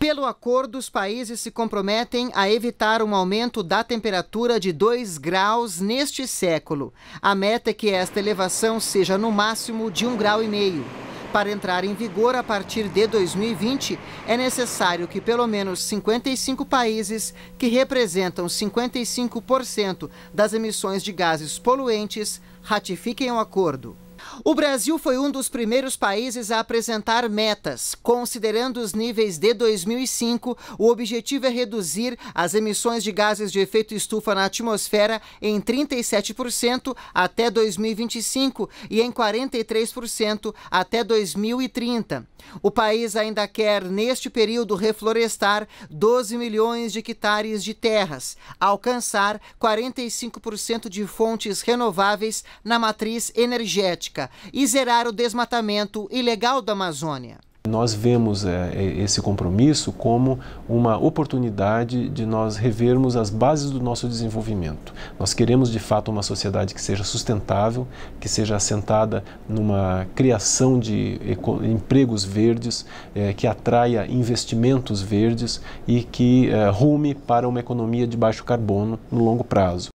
Pelo acordo, os países se comprometem a evitar um aumento da temperatura de 2 graus neste século. A meta é que esta elevação seja no máximo de 1,5 um grau. e meio. Para entrar em vigor a partir de 2020, é necessário que pelo menos 55 países, que representam 55% das emissões de gases poluentes, ratifiquem o acordo. O Brasil foi um dos primeiros países a apresentar metas. Considerando os níveis de 2005, o objetivo é reduzir as emissões de gases de efeito estufa na atmosfera em 37% até 2025 e em 43% até 2030. O país ainda quer, neste período, reflorestar 12 milhões de hectares de terras, alcançar 45% de fontes renováveis na matriz energética seca e zerar o desmatamento ilegal da Amazônia. Nós vemos é, é, esse compromisso como uma oportunidade de nós revermos as bases do nosso desenvolvimento. Nós queremos, de fato, uma sociedade que seja sustentável, que seja assentada numa criação de empregos verdes, é, que atraia investimentos verdes e que é, rume para uma economia de baixo carbono no longo prazo.